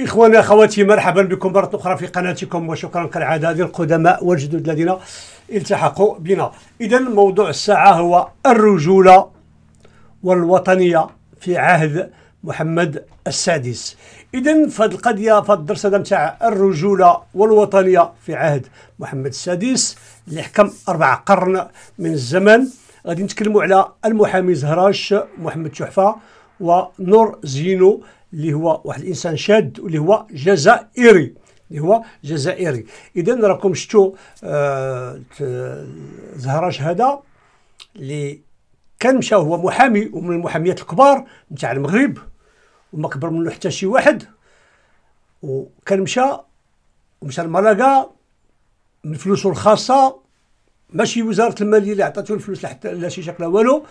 إخواني أخواتي مرحبا بكم مرة أخرى في قناتكم وشكرا كالعادة للقدماء والجدد الذين التحقوا بنا إذا موضوع الساعة هو الرجولة والوطنية في عهد محمد السادس إذا فهاد القضية فهاد الدرس هذا الرجولة والوطنية في عهد محمد السادس اللي حكم أربع قرن من الزمان غادي نتكلموا على المحامي زهراش محمد تحفة ونور زينو اللي هو واحد الانسان شاد واللي هو جزائري اللي هو جزائري اذا راكم شفتوا آه زهره شهاده اللي كان مشى هو محامي ومن المحاميات الكبار نتاع المغرب وما كبر منه حتى شي واحد وكان مشى ومشى لمالاكا من فلوسه الخاصه ماشي وزاره الماليه اللي عطاتو الفلوس لا شي شكل والو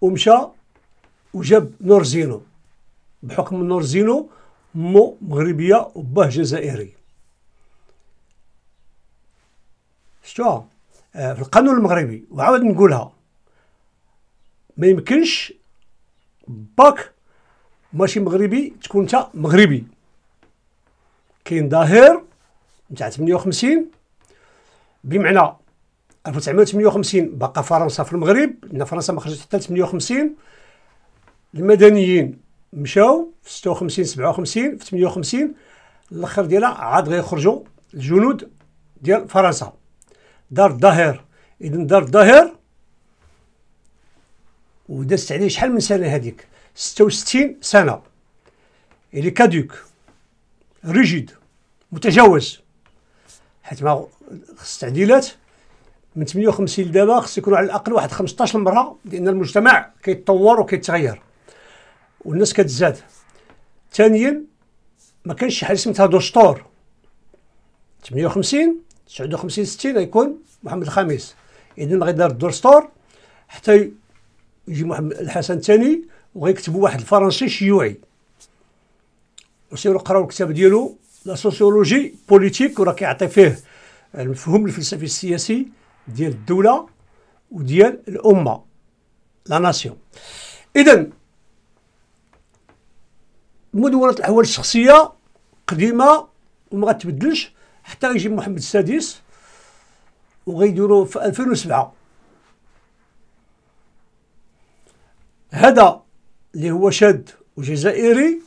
ومشى وجاب نور زينو بحكم نور زينو مو مغربيه وباه جزائري شتوها آه في القانون المغربي وعاود نقولها ما يمكنش باك ماشي مغربي تكون انت مغربي كاين ظاهر نتاع 58 بمعنى 1958 باقا فرنسا في المغرب لان فرنسا ما خرجت حتى 58 المدنيين مشاو في 56 57 في 58 الاخر ديالها عاد غيخرجوا الجنود ديال فرنسا دار الظهير اذا دار الظهير ودازت عليه شحال من سنه هذيك 66 سنه اللي كادوك ريجيد متجاوز حيت ما خص تعديلات من 58 لدابا خص يكونوا على الاقل واحد 15 مره لان المجتمع كيتطور وكيتغير والناس كتزاد ثانيا ما كانش شي حاجه سميتها دستور 58 59 60 غيكون محمد الخامس اذا ما غيدار الدستور حتى يجي محمد الحسن الثاني وغيكتبوا واحد الفرنسي شيوعي وسيروا قراو الكتاب ديالو لا سوسيولوجي بوليتيك وراه كيعطي فيه المفهوم الفلسفي السياسي ديال الدوله وديال الامه لا ناسيون اذا مدونه الاحوال الشخصيه قديمه وما غتبدلش حتى يجي محمد السادس وغيديروا في 2007 هذا اللي هو شاد وجزائري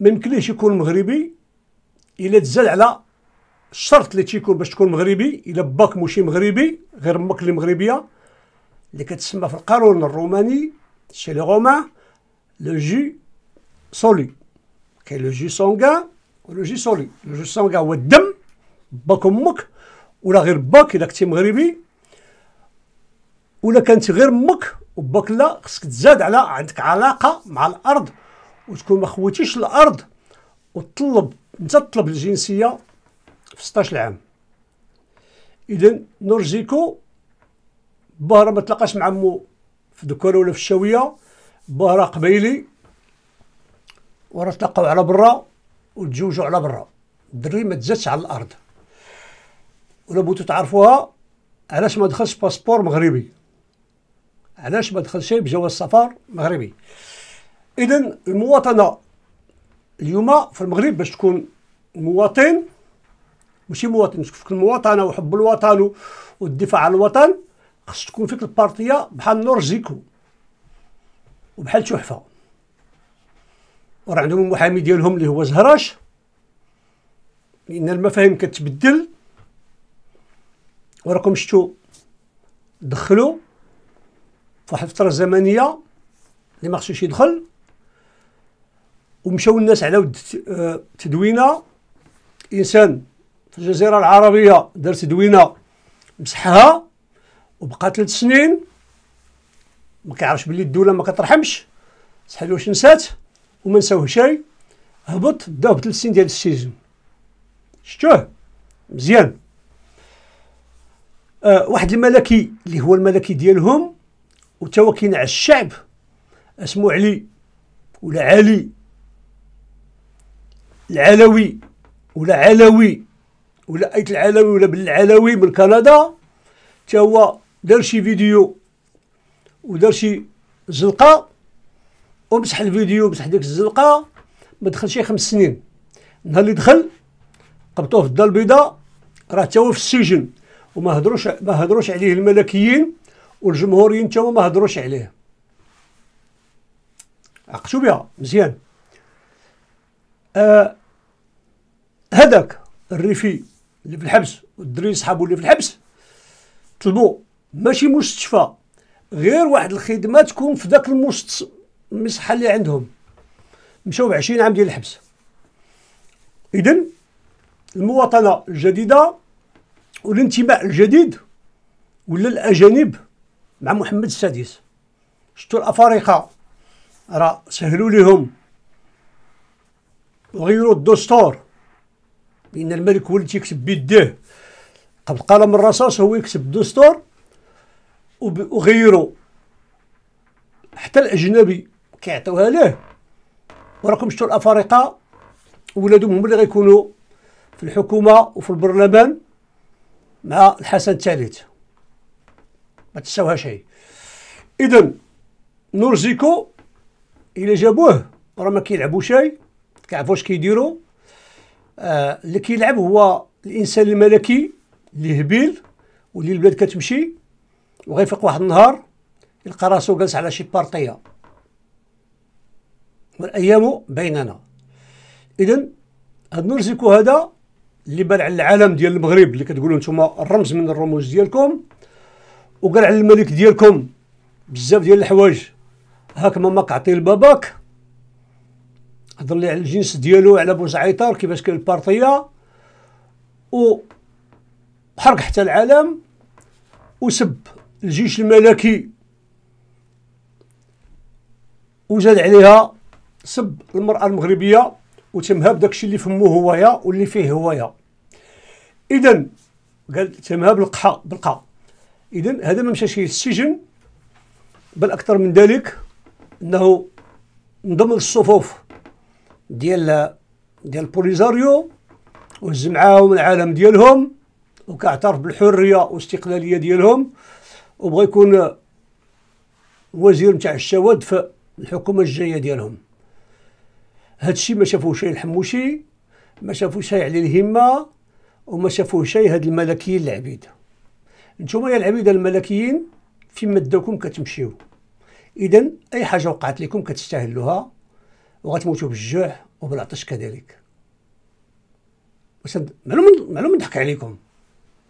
ما يمكنليش يكون مغربي الا تزال على الشرط اللي تيكون باش تكون مغربي الا باك موشي مغربي غير امك اللي مغربيه اللي كتسمى في القانون الروماني شي لي رومان لو جو solu كاين لو جو سونغان ولو جو سولي لو جو سونغان هو الدم باك امك ولا غير باك الا كنتي مغربي ولا كانت غير امك وباك لا خصك تزاد على عندك علاقه مع الارض وتكون ما خوتيش الارض وتطلب انت تطلب الجنسيه في 16 عام اذا نورجيكو بهرة ما تلاقاش مع مو في الدكوره ولا في الشاويه بهرة قبيلي وراه تلقاو على برا وتزوجوا على برا الدري ما تزادش على الارض ولا بغيتو تعرفوها علاش ما دخلش باسبور مغربي علاش ما دخلش بجواز سفر مغربي اذا المواطنه اليوم في المغرب باش تكون مواطن ماشي مواطن تكون مواطنه وحب الوطن والدفاع عن الوطن خص تكون فيك البارتيه بحال نورجيكو وبحال تحفه وراه عندهم المحامي ديالهم اللي هو زهراش لان المفاهيم كتبدل وراكم شتو دخلوا فواحد الفتره زمنيه اللي ما خصوش يدخل ومشاو الناس على ود آه، تدوينه انسان في الجزيره العربيه دار تدوينه مسحها وبقى ثلاث سنين ما كيعرفش بلي الدوله ما كترحمش صحيح واش نسات وما نساوه شيء هبط داو بثلاث سنين ديال السيزون شتوه مزيان آه واحد الملكي اللي هو الملكي ديالهم وتوا كاين على الشعب اسمو علي ولا علي العلوي ولا علوي ولا ايت العلوي ولا بالعلوي من كندا تا هو دار شي فيديو ودار شي زلقه ومسح الفيديو مسح ديك الزلقه ما دخلش خمس سنين نهار اللي دخل قبطوه في الدار البيضاء راه تا هو في السجن وما هدروش ما هدروش عليه الملكيين والجمهوريين تا ما هدروش عليه عقشوا بها مزيان آه هذاك الريفي اللي في الحبس والدري صحابو اللي في الحبس طلبوا ماشي مستشفى غير واحد الخدمه تكون في ذاك المستشفى المصحه اللي عندهم مشاو ب 20 عام ديال الحبس اذا المواطنه الجديده والانتماء الجديد ولا الاجانب مع محمد السادس شتو الافارقه راه سهلوا لهم وغيروا الدستور بان الملك هو اللي تيكتب بيديه قبل قلم الرصاص هو يكتب الدستور وغيروا حتى الاجنبي كيعطيوها ليه وراكم شفتوا الافارقه ولادهم هما اللي غيكونوا في الحكومه وفي البرلمان مع الحسن الثالث ما تساوها شيء اذا نورزيكو الا جابوه راه ما كيلعبوا شيء اش كيديروا آه اللي كيلعب هو الانسان الملكي اللي هبيل واللي البلاد كتمشي وغيفيق واحد النهار يلقى راسو جالس على شي بارطيه والايام بيننا اذا هذا نورسيكو هذا اللي بان على العالم ديال المغرب اللي كتقولوا نتوما الرمز من الرموز ديالكم وقال على الملك ديالكم بزاف ديال الحوايج هاك ما مقعطي لباباك هضر لي على الجنس ديالو على بوزعيطار كيفاش كان البارطيه و حرق حتى العالم وسب الجيش الملكي وزاد عليها سب المرأة المغربية وتمها بداكشي اللي فمو هوايا واللي فيه هوايا إذا قال تمها بالقحة بالقحة إذا هذا ما مشاش للسجن بل أكثر من ذلك أنه انضم للصفوف ديال ديال البوليزاريو وهز معاهم العالم ديالهم وكاعترف بالحريه والاستقلاليه ديالهم وبغى يكون وزير نتاع الشواذ في الحكومه الجايه ديالهم هادشي ما شافوه الحموشي ما شافوه شي علي الهمه وما شافوه شي هاد الملكيين العبيد نتوما يا العبيده الملكيين في داوكم كتمشيو اذا اي حاجه وقعت لكم كتستاهلوها وغتموتوا بالجوع وبالعطش كذلك واش معلوم معلوم نضحك عليكم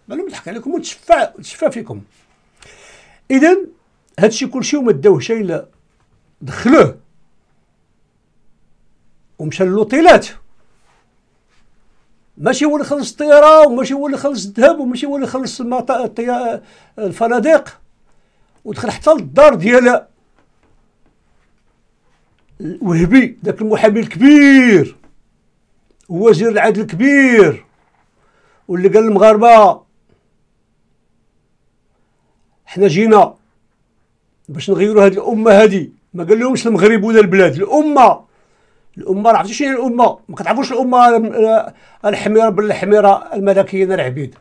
معلوم نضحك عليكم وتشفع تشفع فيكم اذا هادشي كلشي وما داوه شي الا دخلوه ومشى للوطيلات ماشي هو اللي خلص الطياره وماشي هو اللي خلص الذهب وماشي هو اللي خلص الفنادق ودخل حتى للدار ديال الوهبي ذاك المحامي الكبير وزير العدل الكبير واللي قال المغاربه حنا جينا باش نغيروا هذه الامه هذه ما قال لهمش المغرب ولا البلاد الامه الامه راه عرفتي شنو هي الامه ما كتعرفوش الامه آه، الحميره بالحميره الملكيين العبيد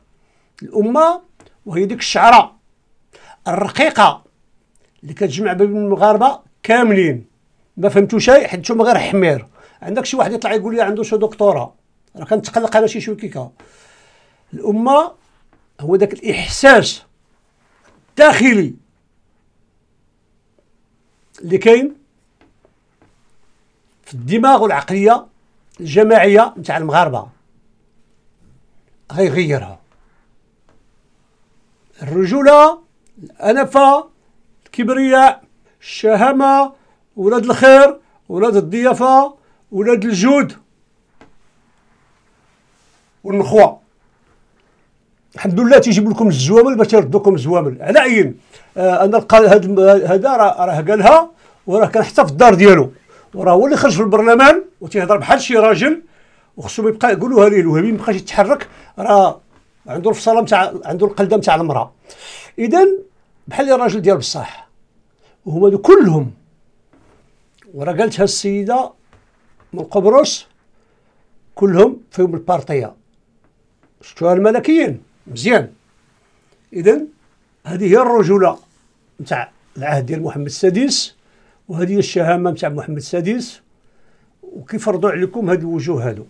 الامه وهي ديك الشعره الرقيقه اللي كتجمع بين المغاربه كاملين ما فهمتو شيء حيت نتوما غير حمير عندك شي واحد يطلع يقول لي عنده شي دكتوراه راه كنتقلق انا شي شوكيكه الامه هو داك الاحساس الداخلي اللي كاين في الدماغ والعقليه الجماعيه نتاع المغاربه غيغيرها الرجوله الانفه الكبرياء الشهامه ولاد الخير ولاد الضيافه ولاد الجود والنخوه الحمد لله تيجيب لكم الزوامل باش يردوكم الزوامل على عين آه انا هذا هذا راه قالها وراه كان حتى في الدار ديالو وراه هو اللي خرج في البرلمان وتيهضر بحال شي راجل وخصهم يبقى يقولوها ليه الوهابي ما بقاش يتحرك راه عنده الفصاله نتاع عنده القلده نتاع المراه اذا بحال الراجل ديال بصح وهما دو كلهم وراه قالتها السيده من قبرص كلهم فيهم البارطيه شفتوها الملكيين مزيان اذا هذه هي الرجوله نتاع العهد ديال محمد السادس وهذه الشهامه نتاع محمد السادس وكيف رضوا عليكم هاد الوجوه هادو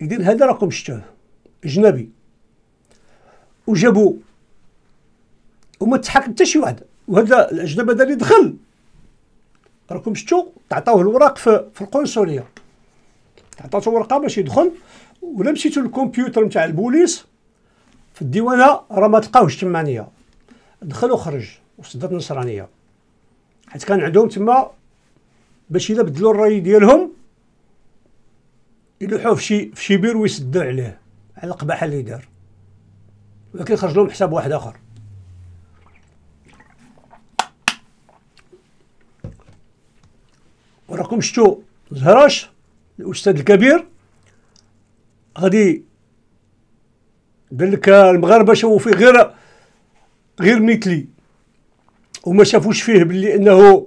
اذا هذا راكم شتوه اجنبي وجابوا وما تحك حتى شي واحد وهذا الاجنبي هذا اللي دخل راكم شتو تعطاوه الوراق في, في القنصليه تعطاته ورقه باش يدخل ولا مشيتو للكمبيوتر نتاع البوليس في الديوانه راه ما تلقاوش تمانيه دخل وخرج وصدت نصرانيه حيت كان عندهم تما باش الا بدلوا الراي ديالهم يلوحوه في شي في شي بير ويسدوا عليه على القباحه اللي دار ولكن خرج لهم حساب واحد اخر وراكم شتو زهراش الاستاذ الكبير غادي قال لك المغاربه شافوا فيه غير غير مثلي وما شافوش فيه باللي انه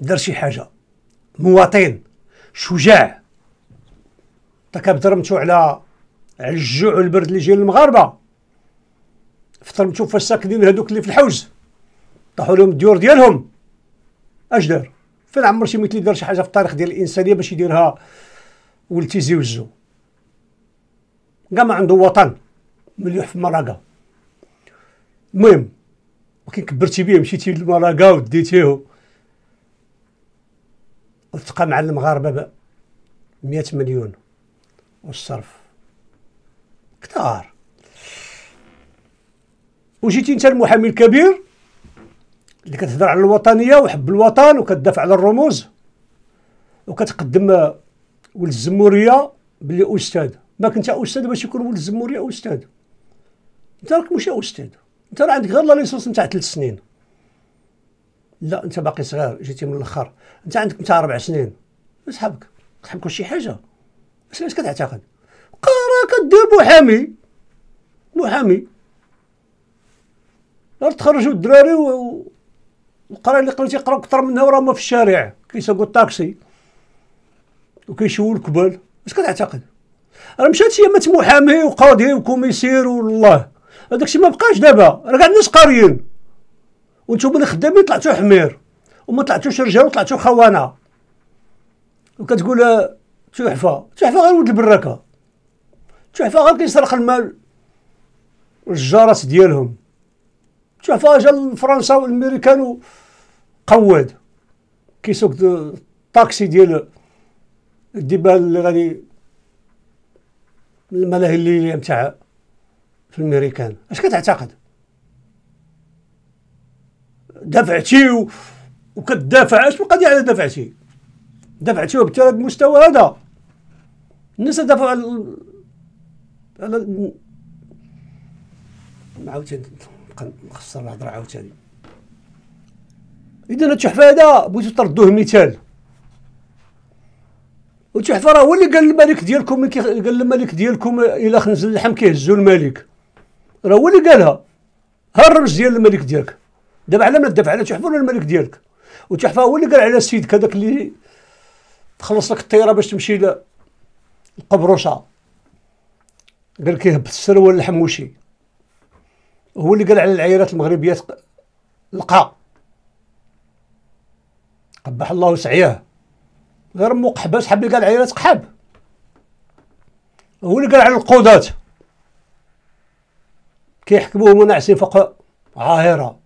دار شي حاجه مواطن شجاع تكاب ضرمتو على على الجوع والبرد اللي جاي للمغاربه فطرمتو فاش ساكنين هذوك اللي في الحوز طاحوا لهم الديور ديالهم اش دار فين عمر شي مثلي دار شي حاجه في التاريخ ديال الانسانيه باش يديرها والتيزي وزو كاع ما عنده وطن مليح في مراكا المهم وكي كبرتي بيه مشيتي للمراكا وديتيه وتلقى مع المغاربه 100 مليون والصرف كتار وجيتي انت المحامي الكبير اللي كتهضر على الوطنيه وحب الوطن وكتدافع على الرموز وكتقدم ولد الزموريه بلي استاذ ما كنت استاذ باش يكون ولد الزموريه استاذ انت راك ماشي استاذ انت راه عندك غير لا ليسونس نتاع ثلاث سنين لا انت باقي صغير جيتي من الاخر انت عندك نتاع اربع سنين اش تحب كل شي حاجه اش كتعتقد قرا كدير محامي محامي غير تخرجوا الدراري و... القرا اللي قريتي يقراو كثر منها وراهم في الشارع كيسوقوا الطاكسي وكيشوفوا الكبال اش كتعتقد راه مشات مات محامي وقاضي وكوميسير والله هذاك الشيء ما بقاش دابا راه كاع الناس قاريين وانتم اللي خدامين طلعتوا حمير وما طلعتوش رجال وطلعتوا خوانه وكتقول آه، تحفه تحفه غير ولد البراكه تحفه غير كيسرق المال الجارات ديالهم تحفه جا فرنسا والامريكان قواد كيسوق الطاكسي ديال الدبال اللي غادي الملاهي اللي نتاع في الميريكان اش كتعتقد دفعتي و... وكتدافع اش القضيه على دفعتي دفعتي وبالتالي هذا المستوى هذا الناس دافعوا على على عاوتاني نخسر الهضره عاوتاني اذا التحفه هذا بغيتو تردوه مثال وتحفه راه هو اللي قال الملك ديالكم قال الملك ديالكم الى خنزل اللحم كيهزو الملك راه هو اللي قالها ها الرمز ديال الملك ديالك دابا على ما تدافع على تحفه ولا الملك ديالك وتحفه هو اللي قال على السيد هذاك اللي تخلص لك الطياره باش تمشي لقبروشه قال يهبط السروال الحموشي هو اللي قال على العائلات المغربيه لقى قبح الله سعياه غير مو قحبه صحاب اللي قال عيرات قحاب هو اللي قال على القوضات كيحكموهم وناعسين فوق عاهره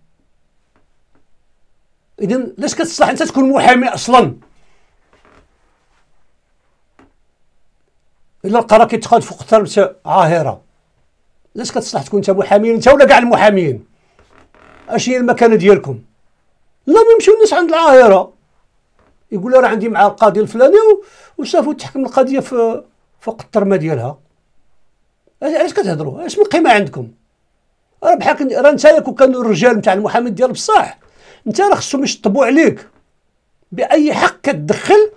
اذا لاش كتصلح انت تكون محامي اصلا الا القرار كيتقاد فوق اكثر عاهره لاش كتصلح تكون انت محامي انت ولا كاع المحاميين اش هي المكانه ديالكم لا يمشيو الناس عند العاهره يقول راه عندي مع القاضي الفلاني وصافي تحكم القضيه في فوق الترمه ديالها علاش كتهضروا اش من قيمه عندكم راه بحال راه انت كون كان الرجال نتاع المحامي ديال بصح انت راه خصهم يشطبوا عليك باي حق كتدخل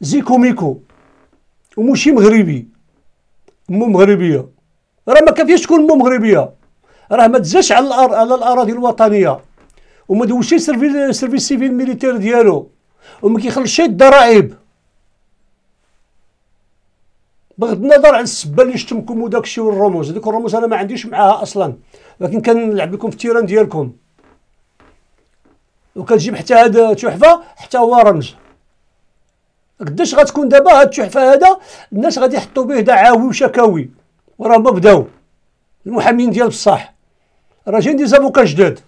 زيكو ميكو ومشي مغربي مو مغربيه راه ما كافياش تكون مو مغربيه راه ما تزاش على الأر... على الاراضي الوطنيه وما دوزش سيرفيس سيفيل ميليتير ديالو وما كيخلصش الضرائب بغض النظر عن السبه اللي شتمكم وداك الشيء والرموز هذوك الرموز انا ما عنديش معاها اصلا ولكن كنلعب لكم في التيران ديالكم وكتجيب حتى هاد التحفه حتى هو رمز قداش غتكون دابا هاد التحفه هذا الناس غادي يحطوا به دعاوي وشكاوي وراه ما بداو المحامين ديال بصح راه جايين دي زافوكا جداد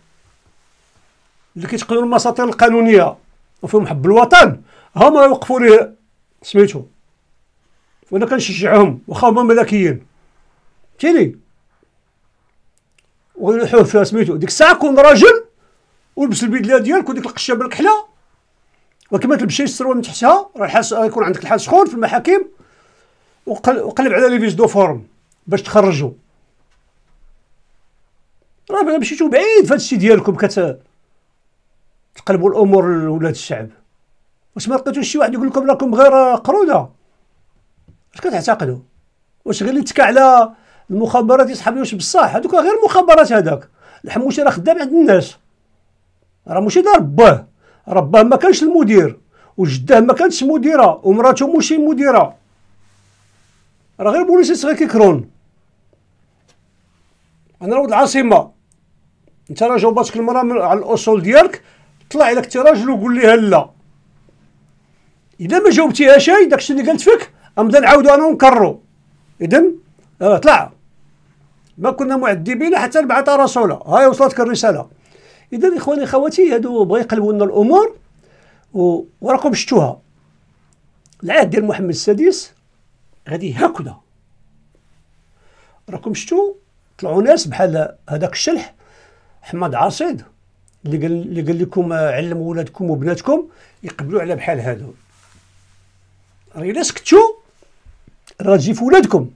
اللي كيتقنوا المساطير القانونيه وفيهم حب الوطن هما يوقفوا ليه سميتو وانا كنشجعهم واخا هما ملكيين فهمتيني ونلوحوه فيها سميتو ديك الساعه كون راجل ولبس البدله ديالك وديك القشه بالكحله ولكن ما السروال من تحتها راه الحاس يكون عندك الحاس سخون في المحاكم وقلب على لي فيز دو فورم باش تخرجوا راه مشيتو بعيد في هادشي ديالكم كت تقلبوا الامور لولاد الشعب واش ما لقيتوش شي واحد يقول لكم راكم غير قروده اش كتعتقدوا واش غير اللي تكا على المخابرات يسحب واش بصح هذوك غير مخابرات هذاك الحموشي راه خدام عند الناس راه ماشي دار باه رباه ما كانش المدير وجداه ما كانتش مديره ومراته ماشي مديره راه غير بوليس صغير كيكرون انا ولد العاصمه انت راه جاوباتك المراه على الاصول ديالك طلع لك انت راجل وقول ليها لا اذا ما جاوبتيها شي داكشي اللي قالت فيك امدا نعاودو انا ونكرو اذا آه طلع ما كنا معذبين حتى نبعث رسولا هاي وصلتك الرساله اذا اخواني خواتي هادو بغا يقلبوا لنا الامور وراكم شتوها العهد ديال محمد السادس غادي هكذا راكم شتو طلعوا ناس بحال هذاك الشلح حماد عاصيد اللي قال اللي قال لكم آه، علموا ولادكم وبناتكم يقبلوا على بحال هادو راه الا سكتوا راه تجي في ولادكم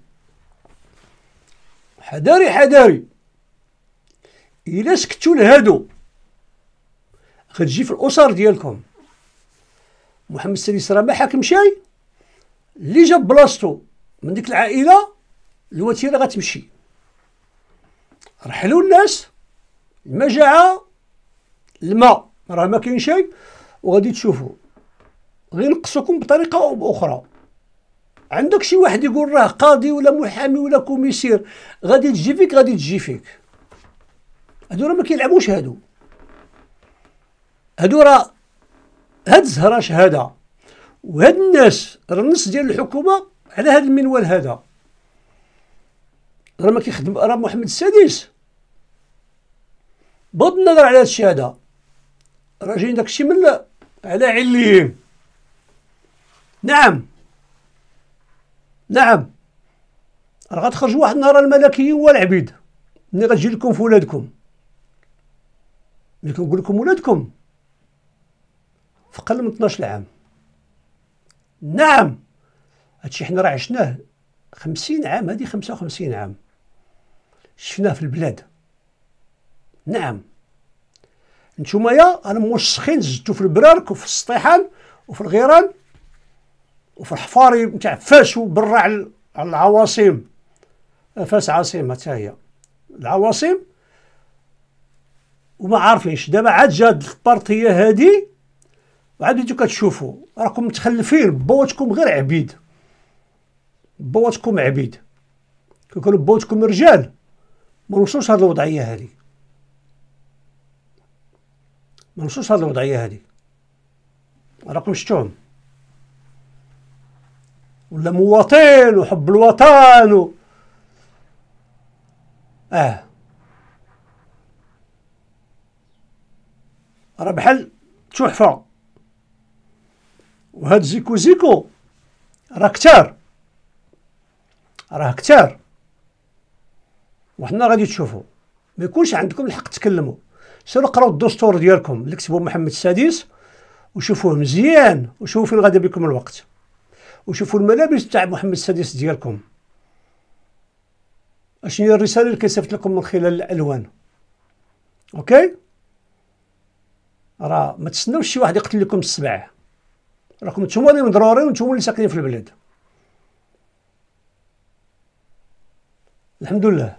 حذاري حذاري الا سكتوا لهادو غتجي في الاسر ديالكم محمد السادس راه ما حاكم شي اللي جاب بلاصتو من ديك العائله الوتيره غتمشي رحلوا الناس المجاعه الماء راه ما كاين شي وغادي تشوفوا غينقصوكم بطريقه او باخرى عندك شي واحد يقول راه قاضي ولا محامي ولا كوميسير غادي تجي فيك غادي تجي فيك هادو راه ما كيلعبوش هادو هادو راه هاد الزهره شهاده وهاد الناس راه النص ديال الحكومه على هاد المنوال هذا راه ما كيخدم راه محمد السادس بغض النظر على هاد الشهاده راه جايين داكشي من على عليين نعم نعم راه غتخرج واحد النهار الملكيين والعبيد ملي غتجي لكم في ولادكم ملي كنقول لكم ولادكم في قل من 12 عام نعم هادشي حنا راه عشناه 50 عام هادي 55 عام شفناه في البلاد نعم نتوما يا انا موسخين زدتو في البرارك وفي السطيحان وفي الغيران وفي الحفار نتاع فاس وبرع على العواصم فاس عاصمه حتى هي العواصم وما عارفينش دابا عاد جات البارطيه هادي وعاد انتو كتشوفوا راكم متخلفين بواتكم غير عبيد بواتكم عبيد كيكونوا بواتكم رجال ما نوصلوش هاد الوضعيه هادي ما نوصلوش هاد الوضعيه هادي راكم شتوهم ولا مواطن وحب الوطن و... اه راه بحال تحفه وهاد زيكو زيكو راه كتار راه كتار وحنا غادي تشوفوا ما يكونش عندكم الحق تكلموا سيروا قراو الدستور ديالكم اللي كتبوه محمد السادس وشوفوه مزيان وشوفوا فين غادي بكم الوقت وشوفوا الملابس تاع محمد السادس ديالكم اشنو هي الرساله اللي كيصيفط لكم من خلال الالوان اوكي راه ما تسناوش شي واحد يقتل لكم السبع راكم نتوما اللي مضرورين ونتوما اللي ساكنين في البلاد الحمد لله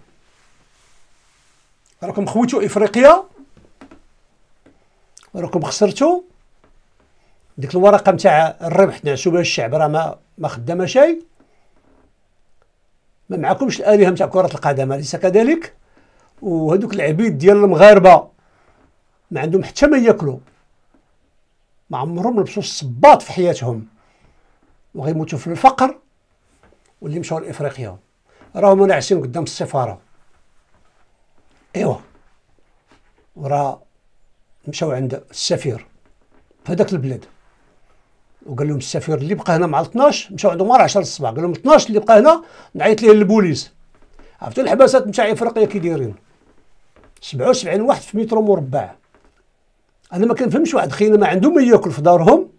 راكم خويتو افريقيا راكم خسرتو ديك الورقه نتاع الربح تاع شبه الشعب راه ما ما خدامه شيء ما معكمش الالهه نتاع كره القدم اليس كذلك وهذوك العبيد ديال المغاربه ما عندهم حتى ما ياكلوا ما عمرهم لبسوا الصباط في حياتهم وغيموتوا في الفقر واللي مشاو لافريقيا راهم ناعسين قدام السفاره ايوا وراه مشاو عند السفير في هذاك البلاد وقال لهم السفير اللي بقى هنا مع 12 مشاو عندهم 10 الصباح قال لهم 12 اللي بقى هنا نعيط ليه للبوليس عرفتوا الحباسات نتاع افريقيا كي دايرين 77 واحد في متر مربع انا ما كنفهمش واحد خينا ما عنده ما ياكل في دارهم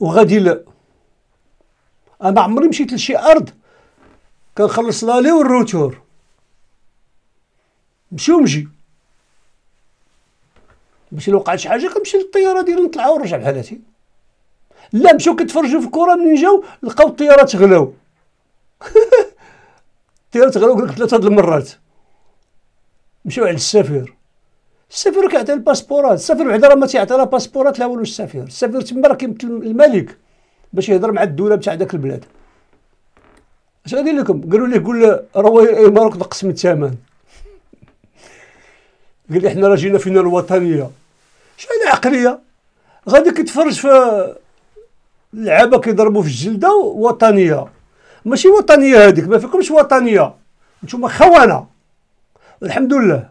وغادي لا انا عمري مشيت لشي ارض كنخلص لالي والروتور نمشي ونجي باش لو وقعت شي حاجه كنمشي للطياره ديالي نطلع ونرجع بحالاتي لا مشاو كيتفرجوا في الكره منين جاو لقاو الطيارات تغلاو الطيارات تغلاو قلت ثلاثه د المرات مشاو عند السفير السفير كيعطي الباسبورات السفير وحده راه ما تيعطي لا باسبورات لا والو السفير السفير تما راه كيمثل الملك باش يهضر مع الدوله بتاع داك البلاد اش غادي لكم قالوا ليه قول راه إيه، ماروك نقص من الثمن قال لي حنا راه جينا فينا الوطنيه شحال عقليه غادي كتفرج في اللعابه كيضربوا في الجلده وطنيه ماشي وطنيه هذيك ما فيكمش وطنيه نتوما خوانه الحمد لله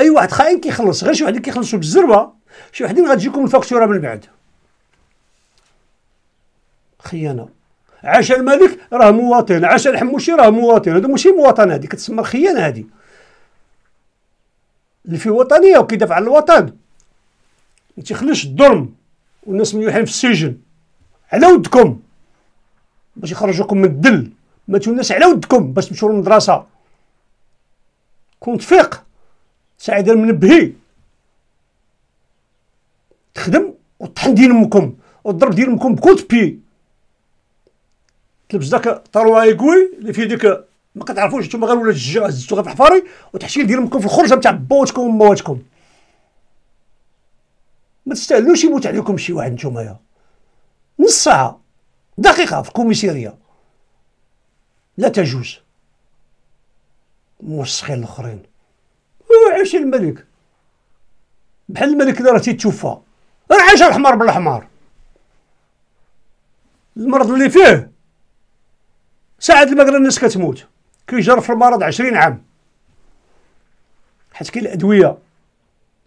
اي واحد خاين كيخلص غير شي واحد كيخلصوا بالزربه شي وحدين غتجيكم الفاكتوره من بعد خيانه عاش الملك راه مواطن عاش الحموشي راه مواطن هذا ماشي مواطن هذه كتسمى الخيانه هذه اللي في وطنيه وكيدافع على الوطن ما تيخليش الدرم والناس مليوحين في السجن على ودكم باش يخرجوكم من الدل ماتوا الناس على ودكم باش تمشيو للمدرسه كنت فيق سعيد المنبهي تخدم وطحن دين امكم وضرب دين امكم بكوت بي تلبس داك طروا ايكوي اللي فيه ديك ما كتعرفوش نتوما غير ولا زدتو غير في حفاري وتحشي ديال امكم في الخرجه نتاع بوتكم ومواتكم ما تستاهلوش يموت عليكم شي واحد نتوما نص ساعه دقيقه في الكوميسيريه لا تجوز موسخين الاخرين عاش الملك بحال الملك اللي راه تيتوفى راه عاش الحمار بالحمار المرض اللي فيه ساعد المقرى الناس كتموت كيجر في المرض عشرين عام حيت كاين الادويه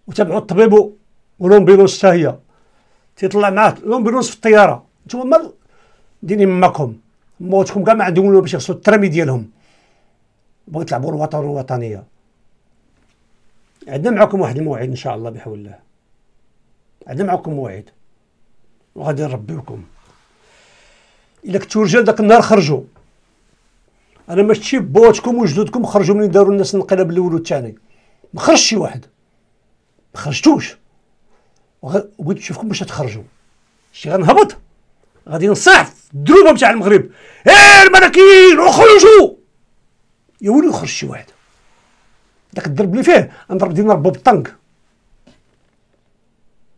وتابعوا الطبيب ولومبيلونس حتى هي تيطلع معاه لومبيلونس في الطياره نتوما مال ديني ماكم موتكم كاع ما عندهم والو باش يخصو الترامي ديالهم بغيت تلعبوا الوطن الوطنيه عندنا معكم واحد الموعد ان شاء الله بحول الله عندنا معكم موعد وغادي نربيوكم الا كنتو رجال داك النهار خرجوا انا ما شفتش بوتكم وجدودكم خرجوا منين داروا الناس الانقلاب الاول والثاني ما خرجش شي واحد ما خرجتوش وبغيت نشوفكم باش تخرجوا شتي غنهبط غادي نصيح دروبه الدروبه نتاع المغرب ايه المراكين اخرجوا يا ويلي يخرج شي واحد داك الضرب اللي فيه نضرب ديما ربو بالطنك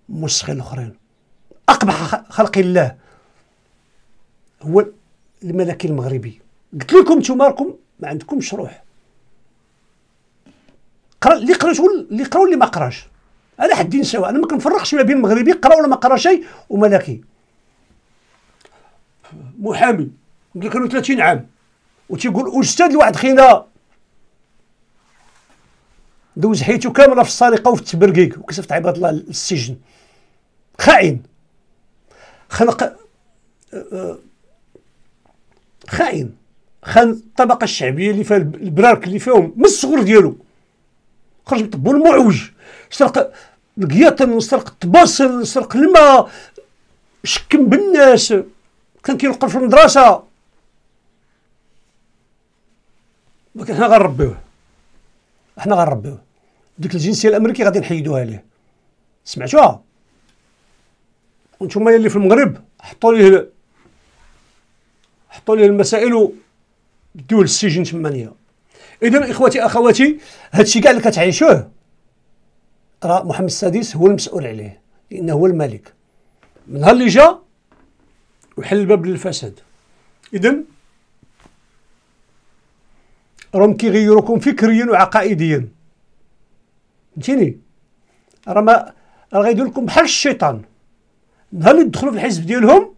موسخين الاخرين اقبح خلق الله هو الملكي المغربي قلت لكم نتوما راكم ما عندكمش روح قرا اللي قرا شغل اللي قرا واللي ما قراش على حد سواء انا ما كنفرقش ما بين مغربي قرا ولا ما قرا شيء وملكي محامي اللي كانوا 30 عام وتيقول استاذ لواحد خينا دوز حياته كامله في السرقه وفي التبرقيق وكسفت عباد الله للسجن خائن خلق أه، أه، خائن خان الطبقه الشعبيه اللي فيها البرارك اللي فيهم من الصغر ديالو خرج من المعوج سرق القياطن سرق التباصل سرق الماء شكم بالناس كان كيلقى في المدرسه ولكن حنا غنربيوه حنا غنربيوه ديك الجنسيه الامريكيه غادي نحيدوها ليه سمعتوها وانتم اللي في المغرب حطوا ليه حطوا ليه المسائل وديوه للسجن تمانيه اذا اخواتي اخواتي هادشي كاع اللي كتعيشوه راه محمد السادس هو المسؤول عليه لانه هو الملك من نهار اللي جا وحل الباب للفساد اذا راهم كيغيروكم فكريا وعقائديا فهمتيني راه ما راه غيدير لكم بحال الشيطان نهار اللي تدخلوا في الحزب ديالهم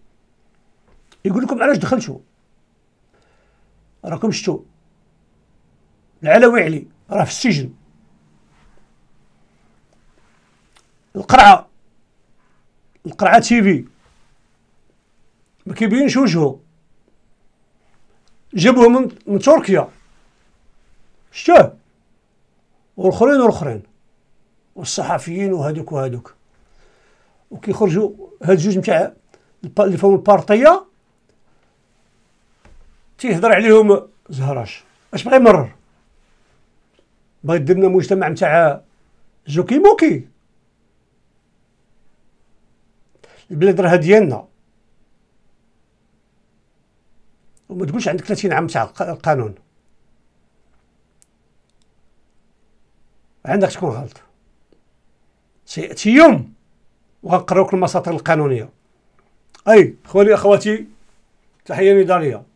يقول لكم علاش دخلتوا راكم شتو العلوي علي راه في السجن القرعه القرعه تيفي ما كيبينش وجهه جابوه من من تركيا شتوه والاخرين والاخرين والصحفيين وهذوك وهذوك وكيخرجوا هاد جوج نتاع اللي فهموا البارطيه تيهضر عليهم زهراش اش بغى يمرر بغيت دير لنا مجتمع نتاع جوكي موكي البلاد راها ديالنا وما تقولش عندك 30 عام تاع القانون عندك تكون غلط سياتي يوم وغنقراوك المساطر القانونيه اي خويا اخواتي تحيه نضاليه